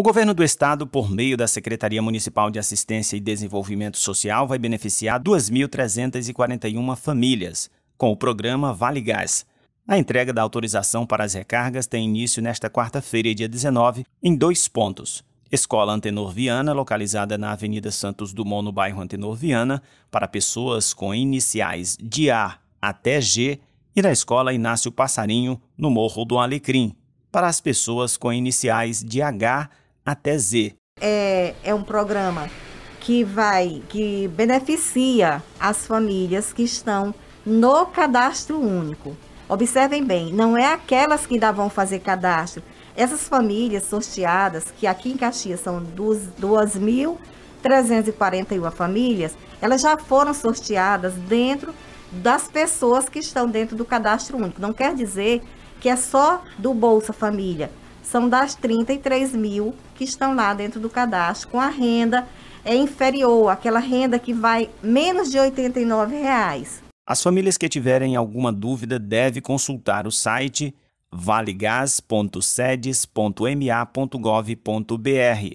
O governo do estado, por meio da Secretaria Municipal de Assistência e Desenvolvimento Social, vai beneficiar 2.341 famílias com o programa Vale Gás. A entrega da autorização para as recargas tem início nesta quarta-feira, dia 19, em dois pontos. Escola Antenor Viana, localizada na Avenida Santos Dumont, no bairro Antenor Viana, para pessoas com iniciais de A até G, e na Escola Inácio Passarinho, no Morro do Alecrim, para as pessoas com iniciais de H até Z. É, é um programa que vai, que beneficia as famílias que estão no cadastro único. Observem bem, não é aquelas que ainda vão fazer cadastro. Essas famílias sorteadas, que aqui em Caxias são 2.341 famílias, elas já foram sorteadas dentro das pessoas que estão dentro do cadastro único. Não quer dizer que é só do Bolsa Família são das 33 mil que estão lá dentro do cadastro, com a renda é inferior, àquela renda que vai menos de R$ 89. Reais. As famílias que tiverem alguma dúvida devem consultar o site valegás.sedes.ma.gov.br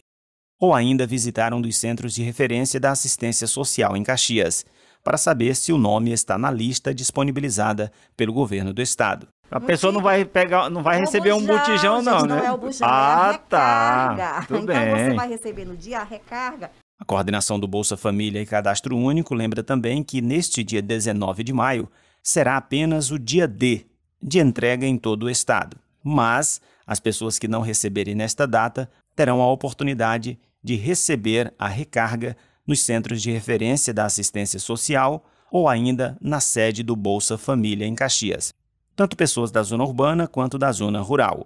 ou ainda visitar um dos centros de referência da assistência social em Caxias para saber se o nome está na lista disponibilizada pelo governo do estado. A pessoa não vai pegar, não vai é o receber bujão, um botijão, não, né? Não é o bujão, ah, é tá. Tudo então bem. você vai receber no dia a recarga. A coordenação do Bolsa Família e Cadastro Único lembra também que neste dia 19 de maio será apenas o dia D de entrega em todo o estado. Mas as pessoas que não receberem nesta data terão a oportunidade de receber a recarga nos centros de referência da assistência social ou ainda na sede do Bolsa Família em Caxias tanto pessoas da zona urbana quanto da zona rural.